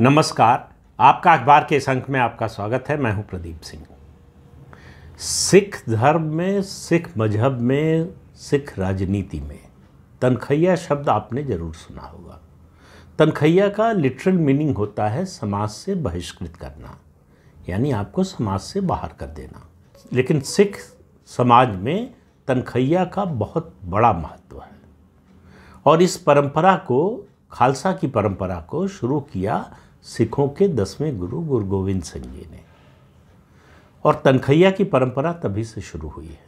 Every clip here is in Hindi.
नमस्कार आपका अखबार के इस अंक में आपका स्वागत है मैं हूं प्रदीप सिंह सिख धर्म में सिख मजहब में सिख राजनीति में तनखैया शब्द आपने ज़रूर सुना होगा तनखैया का लिटरल मीनिंग होता है समाज से बहिष्कृत करना यानी आपको समाज से बाहर कर देना लेकिन सिख समाज में तनखैया का बहुत बड़ा महत्व है और इस परंपरा को खालसा की परंपरा को शुरू किया सिखों के दसवें गुरु गुरु गोविंद सिंह जी ने और तनखैया की परंपरा तभी से शुरू हुई है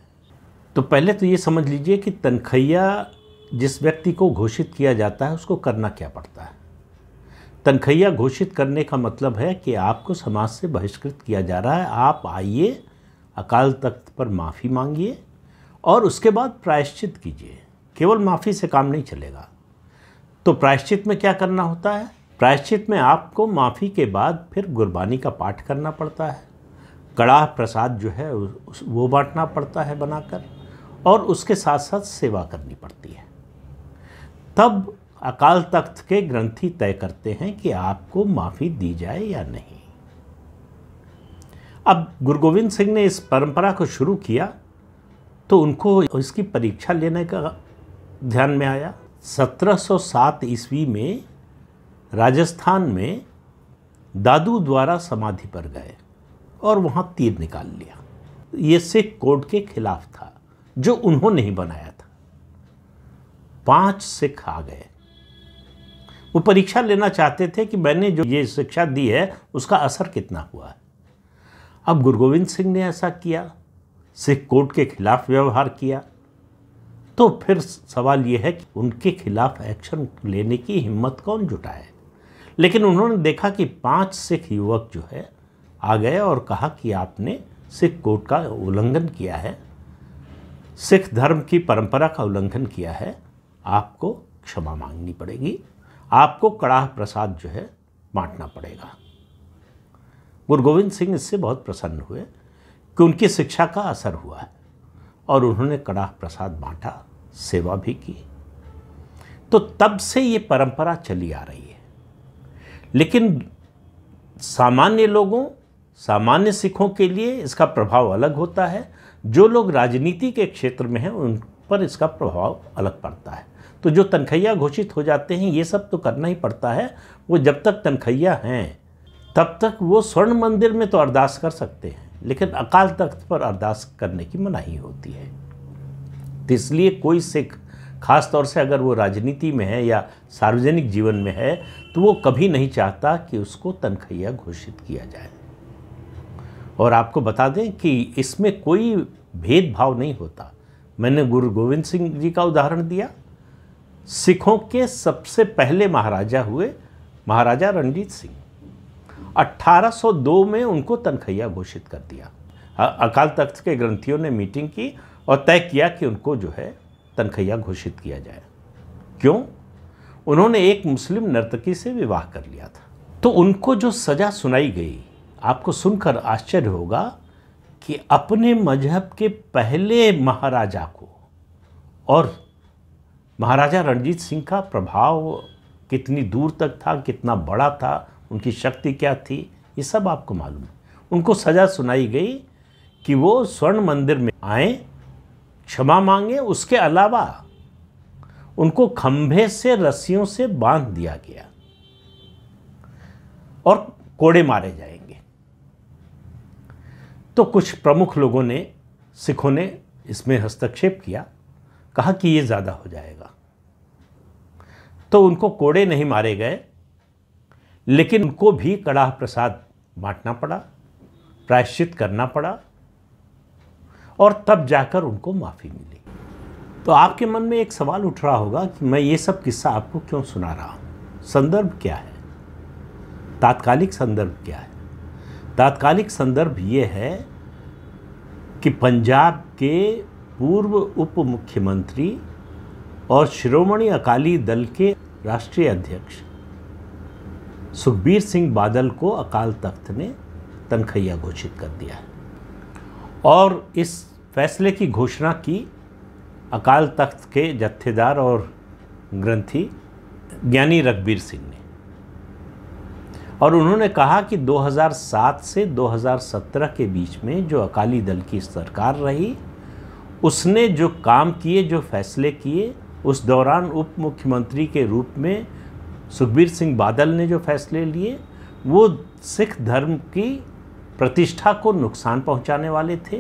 तो पहले तो ये समझ लीजिए कि तनखैया जिस व्यक्ति को घोषित किया जाता है उसको करना क्या पड़ता है तनखैया घोषित करने का मतलब है कि आपको समाज से बहिष्कृत किया जा रहा है आप आइए अकाल तख्त पर माफ़ी मांगिए और उसके बाद प्रायश्चित कीजिए केवल माफ़ी से काम नहीं चलेगा तो प्रायश्चित में क्या करना होता है प्रायश्चित में आपको माफ़ी के बाद फिर गुरबानी का पाठ करना पड़ता है कड़ाह प्रसाद जो है वो बांटना पड़ता है बनाकर और उसके साथ साथ सेवा करनी पड़ती है तब अकाल तख्त के ग्रंथी तय करते हैं कि आपको माफ़ी दी जाए या नहीं अब गुरु गोविंद सिंह ने इस परंपरा को शुरू किया तो उनको इसकी परीक्षा लेने का ध्यान में आया 1707 ईस्वी में राजस्थान में दादू द्वारा समाधि पर गए और वहाँ तीर निकाल लिया ये सिख कोड के खिलाफ था जो उन्होंने ही बनाया था पांच सिख आ गए वो परीक्षा लेना चाहते थे कि मैंने जो ये शिक्षा दी है उसका असर कितना हुआ है अब गुरु गोविंद सिंह ने ऐसा किया सिख कोर्ट के खिलाफ व्यवहार किया तो फिर सवाल यह है कि उनके खिलाफ एक्शन लेने की हिम्मत कौन जुटाए लेकिन उन्होंने देखा कि पांच सिख युवक जो है आ गए और कहा कि आपने सिख कोड का उल्लंघन किया है सिख धर्म की परंपरा का उल्लंघन किया है आपको क्षमा मांगनी पड़ेगी आपको कड़ाह प्रसाद जो है बांटना पड़ेगा गुरु गोविंद सिंह इससे बहुत प्रसन्न हुए कि उनकी शिक्षा का असर हुआ है और उन्होंने कड़ाह प्रसाद बांटा सेवा भी की तो तब से ये परंपरा चली आ रही है लेकिन सामान्य लोगों सामान्य सिखों के लिए इसका प्रभाव अलग होता है जो लोग राजनीति के क्षेत्र में हैं उन पर इसका प्रभाव अलग पड़ता है तो जो तनखैया घोषित हो जाते हैं ये सब तो करना ही पड़ता है वो जब तक तनखैया हैं तब तक वो स्वर्ण मंदिर में तो अरदास कर सकते हैं लेकिन अकाल तख्त पर अरदास करने की मनाही होती है तो इसलिए कोई सिख ख़ास तौर से अगर वो राजनीति में है या सार्वजनिक जीवन में है तो वो कभी नहीं चाहता कि उसको तनखैया घोषित किया जाए और आपको बता दें कि इसमें कोई भेदभाव नहीं होता मैंने गुरु गोविंद सिंह जी का उदाहरण दिया सिखों के सबसे पहले महाराजा हुए महाराजा रणजीत सिंह 1802 में उनको तनखैया घोषित कर दिया अकाल तख्त के ग्रंथियों ने मीटिंग की और तय किया कि उनको जो है तनखैया घोषित किया जाए क्यों उन्होंने एक मुस्लिम नर्तकी से विवाह कर लिया था तो उनको जो सज़ा सुनाई गई आपको सुनकर आश्चर्य होगा कि अपने मजहब के पहले महाराजा को और महाराजा रणजीत सिंह का प्रभाव कितनी दूर तक था कितना बड़ा था उनकी शक्ति क्या थी ये सब आपको मालूम है उनको सज़ा सुनाई गई कि वो स्वर्ण मंदिर में आए क्षमा मांगे उसके अलावा उनको खंभे से रस्सियों से बांध दिया गया और कोड़े मारे जाएंगे तो कुछ प्रमुख लोगों ने सिखों ने इसमें हस्तक्षेप किया कहा कि ये ज़्यादा हो जाएगा तो उनको कोड़े नहीं मारे गए लेकिन उनको भी कड़ाह प्रसाद बांटना पड़ा प्रायश्चित करना पड़ा और तब जाकर उनको माफ़ी मिली तो आपके मन में एक सवाल उठ रहा होगा कि मैं ये सब किस्सा आपको क्यों सुना रहा हूँ संदर्भ क्या है तात्कालिक संदर्भ क्या है तात्कालिक संदर्भ ये है कि पंजाब के पूर्व उप मुख्यमंत्री और शिरोमणि अकाली दल के राष्ट्रीय अध्यक्ष सुखबीर सिंह बादल को अकाल तख्त ने तनखैया घोषित कर दिया है और इस फैसले की घोषणा की अकाल तख्त के जत्थेदार और ग्रंथी ज्ञानी रघबीर सिंह ने और उन्होंने कहा कि 2007 से 2017 के बीच में जो अकाली दल की सरकार रही उसने जो काम किए जो फैसले किए उस दौरान उप मुख्यमंत्री के रूप में सुखबीर सिंह बादल ने जो फैसले लिए वो सिख धर्म की प्रतिष्ठा को नुकसान पहुंचाने वाले थे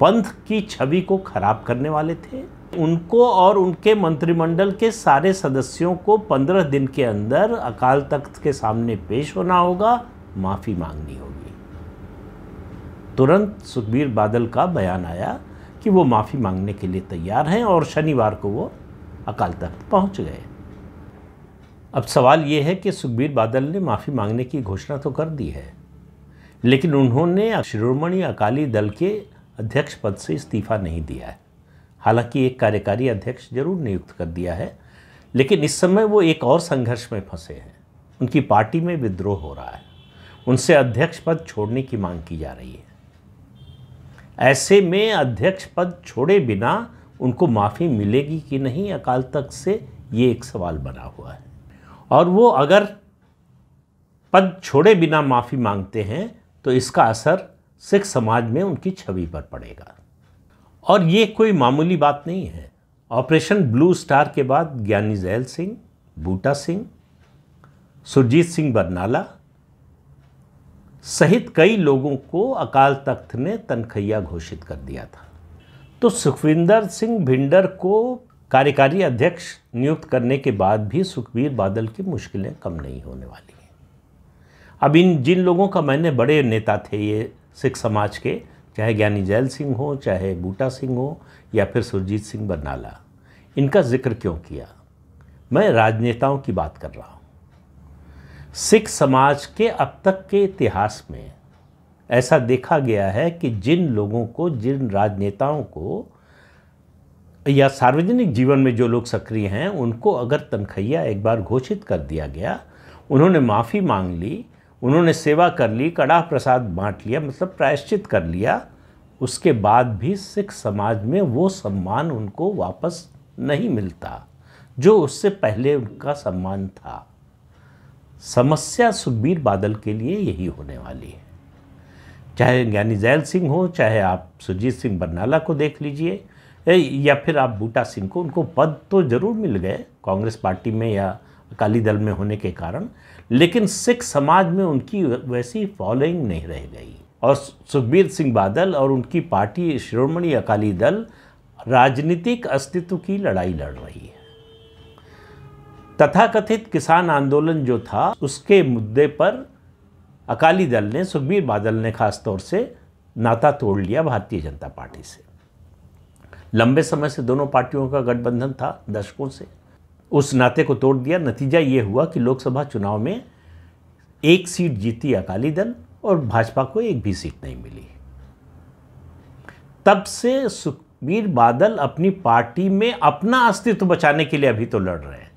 पंथ की छवि को खराब करने वाले थे उनको और उनके मंत्रिमंडल के सारे सदस्यों को पंद्रह दिन के अंदर अकाल तख्त के सामने पेश होना होगा माफ़ी मांगनी होगी तुरंत सुखबीर बादल का बयान आया कि वो माफ़ी मांगने के लिए तैयार हैं और शनिवार को वो अकाल तख्त पहुंच गए अब सवाल ये है कि सुखबीर बादल ने माफ़ी मांगने की घोषणा तो कर दी है लेकिन उन्होंने शिरोमणि अकाली दल के अध्यक्ष पद से इस्तीफा नहीं दिया है हालांकि एक कार्यकारी अध्यक्ष जरूर नियुक्त कर दिया है लेकिन इस समय वो एक और संघर्ष में फंसे हैं उनकी पार्टी में विद्रोह हो रहा है उनसे अध्यक्ष पद छोड़ने की मांग की जा रही है ऐसे में अध्यक्ष पद छोड़े बिना उनको माफ़ी मिलेगी कि नहीं अकाल तख्त से ये एक सवाल बना हुआ है और वो अगर पद छोड़े बिना माफ़ी मांगते हैं तो इसका असर सिख समाज में उनकी छवि पर पड़ेगा और ये कोई मामूली बात नहीं है ऑपरेशन ब्लू स्टार के बाद ज्ञानी जैल सिंह बूटा सिंह सुरजीत सिंह बरनाला सहित कई लोगों को अकाल तख्त ने तनखैया घोषित कर दिया था तो सुखविंदर सिंह भिंडर को कार्यकारी अध्यक्ष नियुक्त करने के बाद भी सुखबीर बादल की मुश्किलें कम नहीं होने वाली अब इन जिन लोगों का मैंने बड़े नेता थे ये सिख समाज के चाहे ज्ञानी जैल सिंह हो चाहे बूटा सिंह हो या फिर सुरजीत सिंह बरनाला इनका जिक्र क्यों किया मैं राजनेताओं की बात कर रहा हूँ सिख समाज के अब तक के इतिहास में ऐसा देखा गया है कि जिन लोगों को जिन राजनेताओं को या सार्वजनिक जीवन में जो लोग सक्रिय हैं उनको अगर तनखैया एक बार घोषित कर दिया गया उन्होंने माफ़ी मांग ली उन्होंने सेवा कर ली कड़ा प्रसाद बांट लिया मतलब प्रायश्चित कर लिया उसके बाद भी सिख समाज में वो सम्मान उनको वापस नहीं मिलता जो उससे पहले उनका सम्मान था समस्या सुखबीर बादल के लिए यही होने वाली है चाहे ज्ञानी जैल सिंह हो चाहे आप सुजीत सिंह बरनाला को देख लीजिए या फिर आप बूटा सिंह को उनको पद तो जरूर मिल गए कांग्रेस पार्टी में या अकाली दल में होने के कारण लेकिन सिख समाज में उनकी वैसी फॉलोइंग नहीं रह गई और सुखबीर सिंह बादल और उनकी पार्टी श्रोमणी अकाली दल राजनीतिक अस्तित्व की लड़ाई लड़ रही है तथाकथित किसान आंदोलन जो था उसके मुद्दे पर अकाली दल ने सुखबीर बादल ने खास तौर से नाता तोड़ लिया भारतीय जनता पार्टी से लंबे समय से दोनों पार्टियों का गठबंधन था दशकों से उस नाते को तोड़ दिया नतीजा ये हुआ कि लोकसभा चुनाव में एक सीट जीती अकाली दल और भाजपा को एक भी सीट नहीं मिली तब से सुखबीर बादल अपनी पार्टी में अपना अस्तित्व बचाने के लिए अभी तो लड़ रहे हैं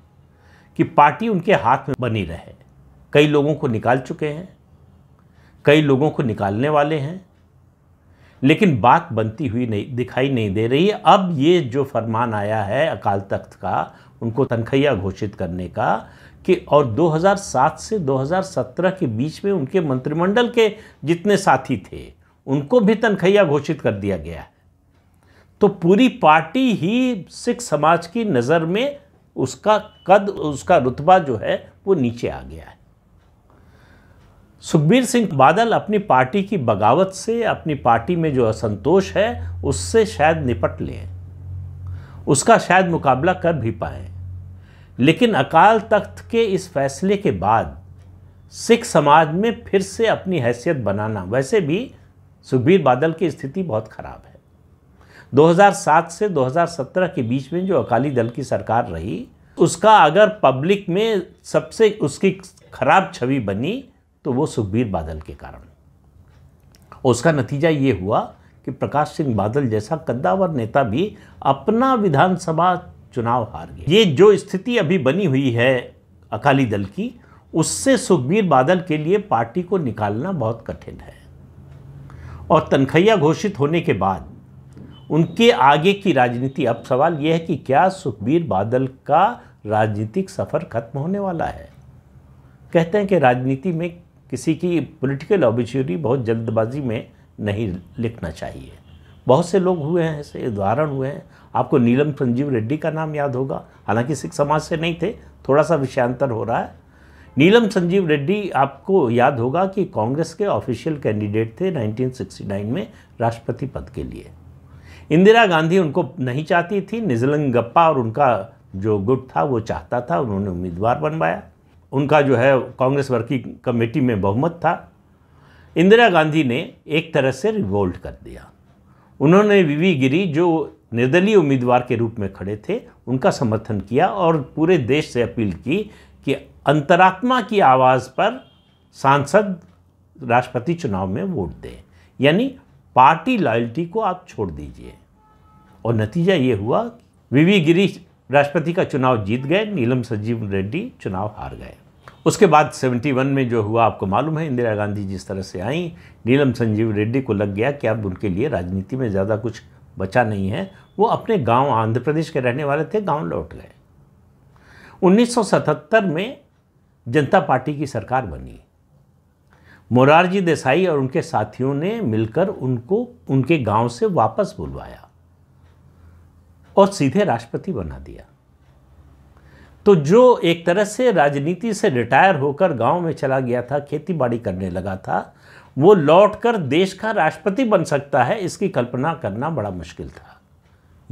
कि पार्टी उनके हाथ में बनी रहे कई लोगों को निकाल चुके हैं कई लोगों को निकालने वाले हैं लेकिन बात बनती हुई नहीं दिखाई नहीं दे रही अब ये जो फरमान आया है अकाल तख्त का उनको तनखैया घोषित करने का कि और 2007 से 2017 के बीच में उनके मंत्रिमंडल के जितने साथी थे उनको भी तनखैया घोषित कर दिया गया है तो पूरी पार्टी ही सिख समाज की नज़र में उसका कद उसका रुतबा जो है वो नीचे आ गया है सुखबीर सिंह बादल अपनी पार्टी की बगावत से अपनी पार्टी में जो असंतोष है उससे शायद निपट लें उसका शायद मुकाबला कर भी पाए लेकिन अकाल तख्त के इस फैसले के बाद सिख समाज में फिर से अपनी हैसियत बनाना वैसे भी सुखबीर बादल की स्थिति बहुत ख़राब है 2007 से 2017 के बीच में जो अकाली दल की सरकार रही उसका अगर पब्लिक में सबसे उसकी खराब छवि बनी तो वो सुखबीर बादल के कारण उसका नतीजा ये हुआ कि प्रकाश सिंह बादल जैसा कद्दावर नेता भी अपना विधानसभा चुनाव हार गया ये जो स्थिति अभी बनी हुई है अकाली दल की उससे सुखबीर बादल के लिए पार्टी को निकालना बहुत कठिन है और तनखैया घोषित होने के बाद उनके आगे की राजनीति अब सवाल यह है कि क्या सुखबीर बादल का राजनीतिक सफ़र खत्म होने वाला है कहते हैं कि राजनीति में किसी की पॉलिटिकल ऑबिचुरी बहुत जल्दबाजी में नहीं लिखना चाहिए बहुत से लोग हुए हैं ऐसे उदाहरण हुए हैं आपको नीलम संजीव रेड्डी का नाम याद होगा हालांकि सिख समाज से नहीं थे थोड़ा सा विषयांतर हो रहा है नीलम संजीव रेड्डी आपको याद होगा कि कांग्रेस के ऑफिशियल कैंडिडेट थे 1969 में राष्ट्रपति पद के लिए इंदिरा गांधी उनको नहीं चाहती थी निजलंगप्पा और उनका जो गुट था वो चाहता था उन्होंने उम्मीदवार बनवाया उनका जो है कांग्रेस वर्किंग कमेटी में बहुमत था इंदिरा गांधी ने एक तरह से रिवोल्ट कर दिया उन्होंने वीवी गिरी जो निर्दलीय उम्मीदवार के रूप में खड़े थे उनका समर्थन किया और पूरे देश से अपील की कि अंतरात्मा की आवाज़ पर सांसद राष्ट्रपति चुनाव में वोट दें यानी पार्टी लॉयल्टी को आप छोड़ दीजिए और नतीजा ये हुआ वीवी गिरी राष्ट्रपति का चुनाव जीत गए नीलम संजीव रेड्डी चुनाव हार गए उसके बाद 71 में जो हुआ आपको मालूम है इंदिरा गांधी जिस तरह से आई नीलम संजीव रेड्डी को लग गया कि अब उनके लिए राजनीति में ज़्यादा कुछ बचा नहीं है वो अपने गांव आंध्र प्रदेश के रहने वाले थे गांव लौट गए 1977 में जनता पार्टी की सरकार बनी मोरारजी देसाई और उनके साथियों ने मिलकर उनको उनके गाँव से वापस बुलवाया और सीधे राष्ट्रपति बना दिया तो जो एक तरह से राजनीति से रिटायर होकर गांव में चला गया था खेतीबाड़ी करने लगा था वो लौटकर देश का राष्ट्रपति बन सकता है इसकी कल्पना करना बड़ा मुश्किल था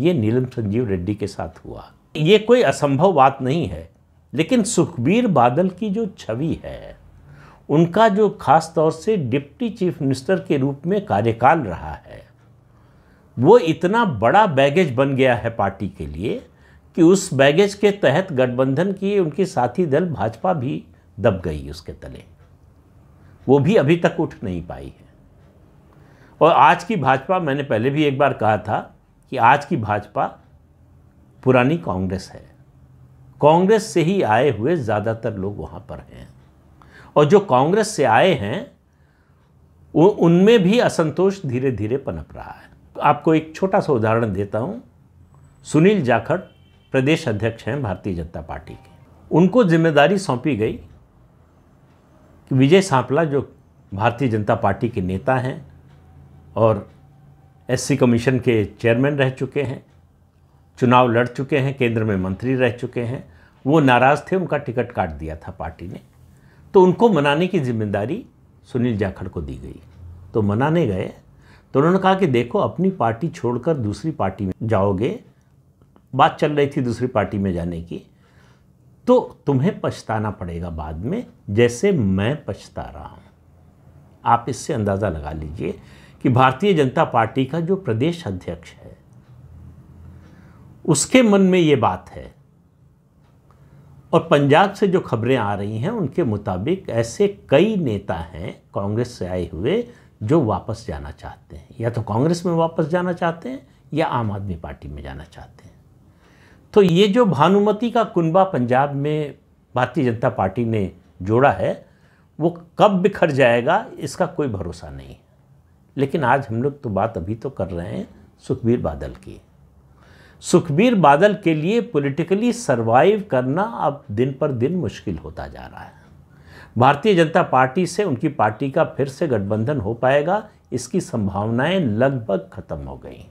ये नीलम संजीव रेड्डी के साथ हुआ ये कोई असंभव बात नहीं है लेकिन सुखबीर बादल की जो छवि है उनका जो खास तौर से डिप्टी चीफ मिनिस्टर के रूप में कार्यकाल रहा है वो इतना बड़ा बैगेज बन गया है पार्टी के लिए कि उस बैगेज के तहत गठबंधन की उनकी साथी दल भाजपा भी दब गई उसके तले वो भी अभी तक उठ नहीं पाई है और आज की भाजपा मैंने पहले भी एक बार कहा था कि आज की भाजपा पुरानी कांग्रेस है कांग्रेस से ही आए हुए ज़्यादातर लोग वहाँ पर हैं और जो कांग्रेस से आए हैं उनमें भी असंतोष धीरे धीरे पनप रहा है आपको एक छोटा सा उदाहरण देता हूँ सुनील जाखड़ प्रदेश अध्यक्ष हैं भारतीय जनता पार्टी के उनको जिम्मेदारी सौंपी गई कि विजय सांपला जो भारतीय जनता पार्टी के नेता हैं और एससी कमीशन के चेयरमैन रह चुके हैं चुनाव लड़ चुके हैं केंद्र में मंत्री रह चुके हैं वो नाराज़ थे उनका टिकट काट दिया था पार्टी ने तो उनको मनाने की जिम्मेदारी सुनील जाखड़ को दी गई तो मनाने गए तो उन्होंने कहा कि देखो अपनी पार्टी छोड़कर दूसरी पार्टी में जाओगे बात चल रही थी दूसरी पार्टी में जाने की तो तुम्हें पछताना पड़ेगा बाद में जैसे मैं पछता रहा हूँ आप इससे अंदाज़ा लगा लीजिए कि भारतीय जनता पार्टी का जो प्रदेश अध्यक्ष है उसके मन में ये बात है और पंजाब से जो खबरें आ रही हैं उनके मुताबिक ऐसे कई नेता हैं कांग्रेस से आए हुए जो वापस जाना चाहते हैं या तो कांग्रेस में वापस जाना चाहते हैं या आम आदमी पार्टी में जाना चाहते हैं तो ये जो भानुमति का कुनबा पंजाब में भारतीय जनता पार्टी ने जोड़ा है वो कब बिखर जाएगा इसका कोई भरोसा नहीं लेकिन आज हम लोग तो बात अभी तो कर रहे हैं सुखबीर बादल की सुखबीर बादल के लिए पॉलिटिकली सरवाइव करना अब दिन पर दिन मुश्किल होता जा रहा है भारतीय जनता पार्टी से उनकी पार्टी का फिर से गठबंधन हो पाएगा इसकी संभावनाएं लगभग खत्म हो गई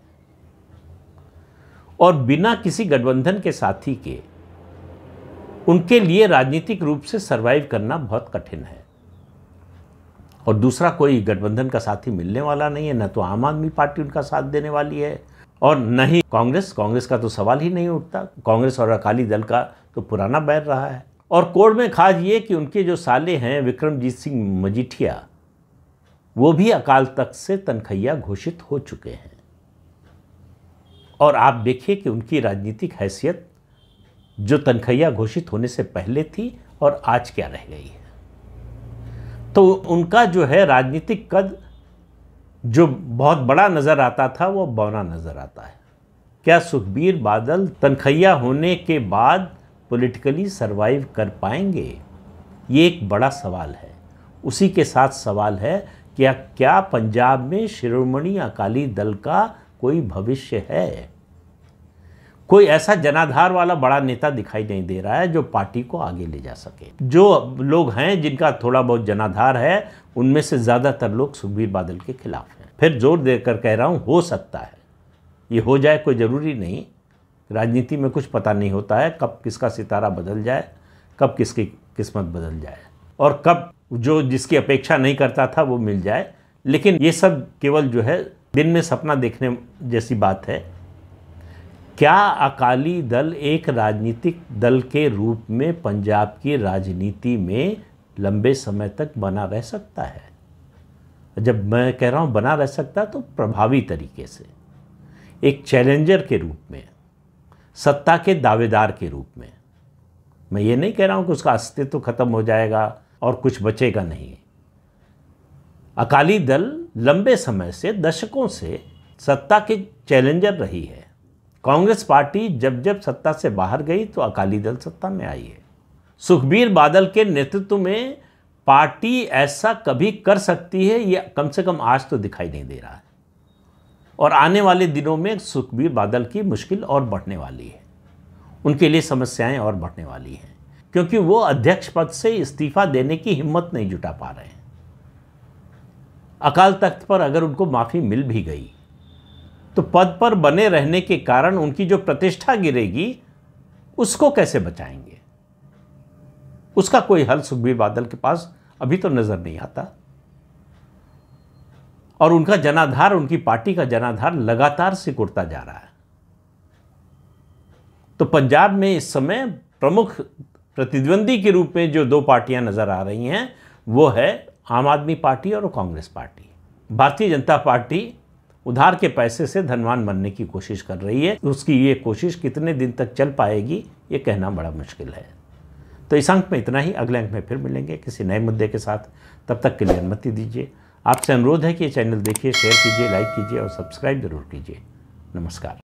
और बिना किसी गठबंधन के साथी के उनके लिए राजनीतिक रूप से सरवाइव करना बहुत कठिन है और दूसरा कोई गठबंधन का साथी मिलने वाला नहीं है न तो आम आदमी पार्टी उनका साथ देने वाली है और न ही कांग्रेस कांग्रेस का तो सवाल ही नहीं उठता कांग्रेस और अकाली दल का तो पुराना बैर रहा है और कोर्ट में खास ये कि उनके जो साले हैं विक्रमजीत सिंह मजीठिया वो भी अकाल तख्त से तनखैया घोषित हो चुके हैं और आप देखिए कि उनकी राजनीतिक हैसियत जो तनखैया घोषित होने से पहले थी और आज क्या रह गई है तो उनका जो है राजनीतिक कद जो बहुत बड़ा नज़र आता था वो बौना नज़र आता है क्या सुखबीर बादल तनखैया होने के बाद पॉलिटिकली सरवाइव कर पाएंगे ये एक बड़ा सवाल है उसी के साथ सवाल है क्या क्या पंजाब में शिरोमणि अकाली दल का कोई भविष्य है कोई ऐसा जनाधार वाला बड़ा नेता दिखाई नहीं दे रहा है जो पार्टी को आगे ले जा सके जो लोग हैं जिनका थोड़ा बहुत जनाधार है उनमें से ज़्यादातर लोग सुखबीर बादल के खिलाफ हैं फिर जोर देकर कह रहा हूँ हो सकता है ये हो जाए कोई ज़रूरी नहीं राजनीति में कुछ पता नहीं होता है कब किसका सितारा बदल जाए कब किसकी किस्मत बदल जाए और कब जो जिसकी अपेक्षा नहीं करता था वो मिल जाए लेकिन ये सब केवल जो है दिन में सपना देखने जैसी बात है क्या अकाली दल एक राजनीतिक दल के रूप में पंजाब की राजनीति में लंबे समय तक बना रह सकता है जब मैं कह रहा हूँ बना रह सकता तो प्रभावी तरीके से एक चैलेंजर के रूप में सत्ता के दावेदार के रूप में मैं ये नहीं कह रहा हूं कि उसका अस्तित्व तो खत्म हो जाएगा और कुछ बचेगा नहीं अकाली दल लंबे समय से दशकों से सत्ता के चैलेंजर रही है कांग्रेस पार्टी जब जब सत्ता से बाहर गई तो अकाली दल सत्ता में आई है सुखबीर बादल के नेतृत्व में पार्टी ऐसा कभी कर सकती है ये कम से कम आज तो दिखाई नहीं दे रहा है और आने वाले दिनों में सुखबीर बादल की मुश्किल और बढ़ने वाली है उनके लिए समस्याएं और बढ़ने वाली हैं क्योंकि वो अध्यक्ष पद से इस्तीफा देने की हिम्मत नहीं जुटा पा रहे हैं अकाल तख्त पर अगर उनको माफ़ी मिल भी गई तो पद पर बने रहने के कारण उनकी जो प्रतिष्ठा गिरेगी उसको कैसे बचाएंगे उसका कोई हल सुखबीर बादल के पास अभी तो नज़र नहीं आता और उनका जनाधार उनकी पार्टी का जनाधार लगातार सिकुड़ता जा रहा है तो पंजाब में इस समय प्रमुख प्रतिद्वंदी के रूप में जो दो पार्टियां नज़र आ रही हैं वो है आम आदमी पार्टी और कांग्रेस पार्टी भारतीय जनता पार्टी उधार के पैसे से धनवान बनने की कोशिश कर रही है उसकी ये कोशिश कितने दिन तक चल पाएगी ये कहना बड़ा मुश्किल है तो इस अंक में इतना ही अगले अंक में फिर मिलेंगे किसी नए मुद्दे के साथ तब तक के लिए अनुमति दीजिए आपसे अनुरोध है कि ये चैनल देखिए शेयर कीजिए लाइक कीजिए और सब्सक्राइब जरूर कीजिए नमस्कार